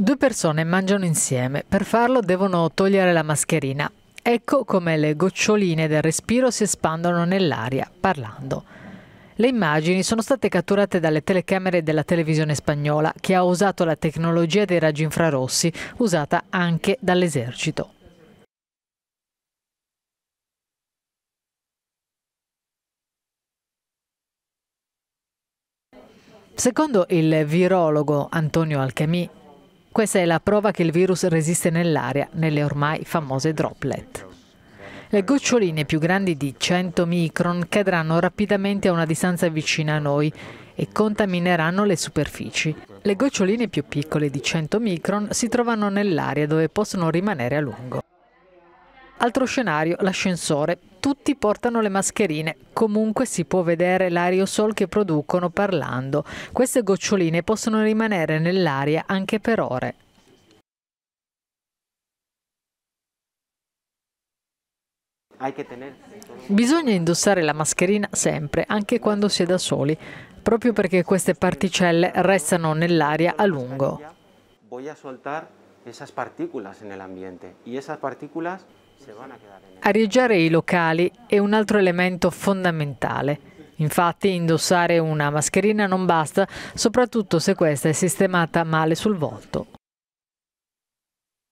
Due persone mangiano insieme, per farlo devono togliere la mascherina. Ecco come le goccioline del respiro si espandono nell'aria, parlando. Le immagini sono state catturate dalle telecamere della televisione spagnola, che ha usato la tecnologia dei raggi infrarossi, usata anche dall'esercito. Secondo il virologo Antonio Alchemy, questa è la prova che il virus resiste nell'aria, nelle ormai famose droplet. Le goccioline più grandi di 100 micron cadranno rapidamente a una distanza vicina a noi e contamineranno le superfici. Le goccioline più piccole di 100 micron si trovano nell'aria dove possono rimanere a lungo. Altro scenario, l'ascensore tutti portano le mascherine. Comunque si può vedere l'aerosol che producono parlando. Queste goccioline possono rimanere nell'aria anche per ore. Bisogna indossare la mascherina sempre, anche quando si è da soli, proprio perché queste particelle restano nell'aria a lungo. Voy a soltar esas partículas en el ambiente Arieggiare i locali è un altro elemento fondamentale. Infatti indossare una mascherina non basta, soprattutto se questa è sistemata male sul volto.